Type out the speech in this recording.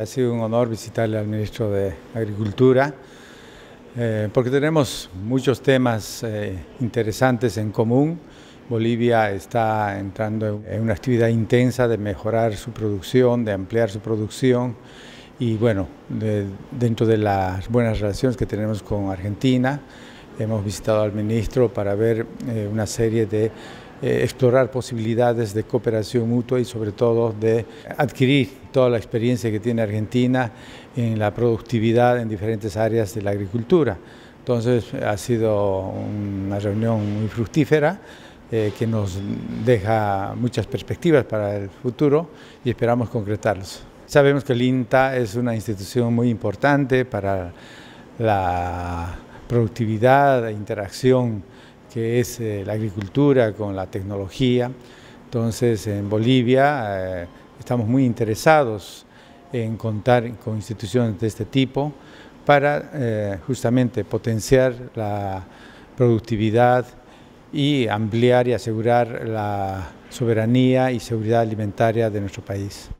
Ha sido un honor visitarle al ministro de Agricultura eh, porque tenemos muchos temas eh, interesantes en común. Bolivia está entrando en una actividad intensa de mejorar su producción, de ampliar su producción y bueno, dentro de las buenas relaciones que tenemos con Argentina, Hemos visitado al ministro para ver eh, una serie de, eh, explorar posibilidades de cooperación mutua y sobre todo de adquirir toda la experiencia que tiene Argentina en la productividad en diferentes áreas de la agricultura. Entonces ha sido una reunión muy fructífera. Eh, que nos deja muchas perspectivas para el futuro y esperamos concretarlos. Sabemos que el INTA es una institución muy importante para la productividad, interacción que es eh, la agricultura con la tecnología. Entonces, en Bolivia eh, estamos muy interesados en contar con instituciones de este tipo para eh, justamente potenciar la productividad y ampliar y asegurar la soberanía y seguridad alimentaria de nuestro país.